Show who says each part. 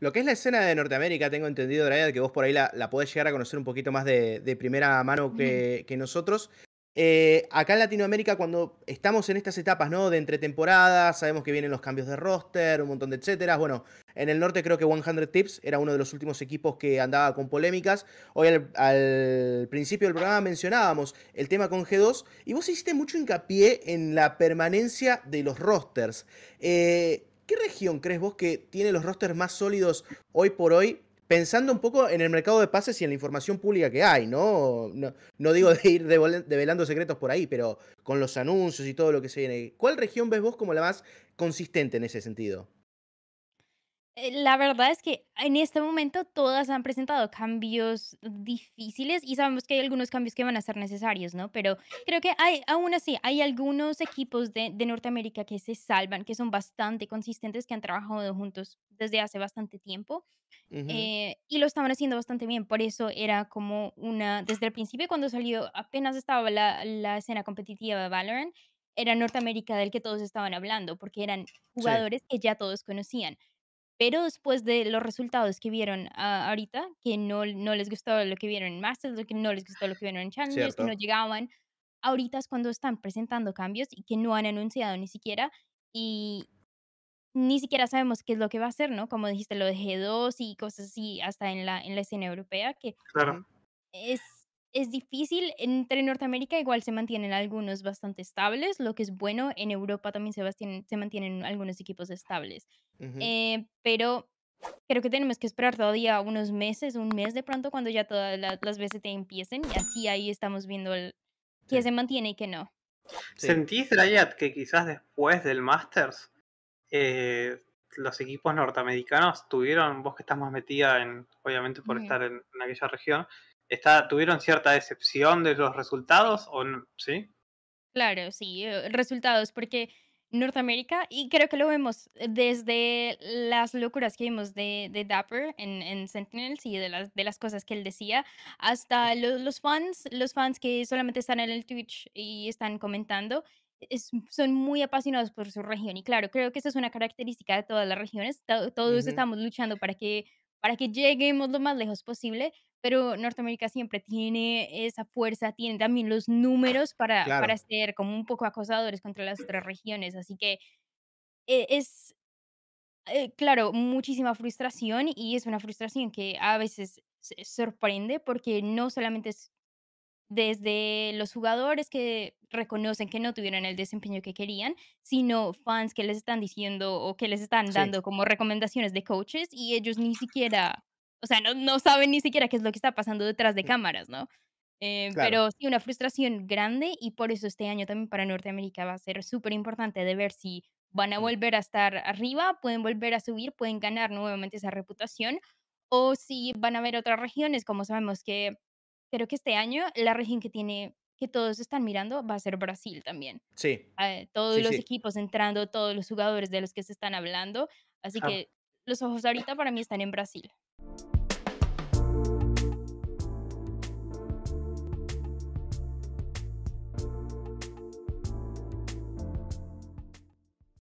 Speaker 1: Lo que es la escena de Norteamérica, tengo entendido, Brian, que vos por ahí la, podés llegar a conocer un poquito más de, primera mano que, nosotros. Eh, acá en Latinoamérica, cuando estamos en estas etapas, ¿no? De entretemporada, sabemos que vienen los cambios de roster, un montón de etcétera. Bueno, en el norte creo que 100 Tips era uno de los últimos equipos que andaba con polémicas. Hoy al, principio del programa mencionábamos el tema con G2 y vos hiciste mucho hincapié en la permanencia de los rosters. Eh, región crees vos que tiene los rosters más sólidos hoy por hoy? Pensando un poco en el mercado de pases y en la información pública que hay, ¿no? No, no digo de ir develando secretos por ahí, pero con los anuncios y todo lo que se viene. ¿Cuál región ves vos como la más consistente en ese sentido?
Speaker 2: Eh, la verdad es que en este momento todas han presentado cambios difíciles y sabemos que hay algunos cambios que van a ser necesarios, ¿no? Pero creo que hay, aún así, hay algunos equipos de, de Norteamérica que se salvan, que son bastante consistentes, que han trabajado juntos desde hace bastante tiempo eh, y lo estaban haciendo bastante bien. Por eso era como una, desde el principio cuando salió, apenas estaba la, la escena competitiva de Valorant, era Norteamérica del que todos estaban hablando, porque eran jugadores que ya todos conocían pero después de los resultados que vieron ah, ahorita, que no, no les gustó lo que vieron en Masters, que no les gustó lo que vieron en Challengers, que no llegaban, ahorita es cuando están presentando cambios y que no han anunciado ni siquiera y ni siquiera sabemos qué es lo que va a hacer, ¿no? Como dijiste, lo de G2 y cosas así, hasta en la, en la escena europea, que es es difícil. Entre Norteamérica igual se mantienen algunos bastante estables, lo que es bueno. En Europa también se, se mantienen algunos equipos estables. Eh, pero creo que tenemos que esperar todavía unos meses, un mes de pronto, cuando ya todas las veces empiecen. Y así ahí estamos viendo el, qué se mantiene y qué no.
Speaker 1: ¿Sentís, Rayat, que quizás después del Masters eh, los equipos norteamericanos tuvieron, vos que estás más metida en, obviamente por estar en aquella región, está, ¿tuvieron cierta decepción de los resultados? O ¿Sí?
Speaker 2: Claro, sí, eh, resultados, porque Norteamérica, y creo que lo vemos desde las locuras que vimos de, de Dapper en, en, Sentinels y de las, de las cosas que él decía, hasta los, los fans, los fans que solamente están en el Twitch y están comentando, son muy apasionados por su región. Y claro, creo que esa es una característica de todas las regiones. todos estamos luchando para que, para que lleguemos lo más lejos posible, pero Norteamérica siempre tiene esa fuerza, tiene también los números para, para ser como un poco acosadores contra las otras regiones. Así que eh, es, eh, claro, muchísima frustración y es una frustración que a veces sorprende porque no solamente es desde los jugadores que reconocen que no tuvieron el desempeño que querían, sino fans que les están diciendo o que les están dando como recomendaciones de coaches y ellos ni siquiera o sea, no, no saben ni siquiera qué es lo que está pasando detrás de mm. cámaras, ¿no? Eh, pero sí, una frustración grande y por eso este año también para Norteamérica va a ser súper importante de ver si van a mm. volver a estar arriba, pueden volver a subir, pueden ganar nuevamente esa reputación o si van a ver otras regiones, como sabemos que creo que este año la región que tiene que todos están mirando va a ser Brasil también. Sí. Ah, todos los equipos entrando, todos los jugadores de los que se están hablando, así que los ojos ahorita para mí están en Brasil. you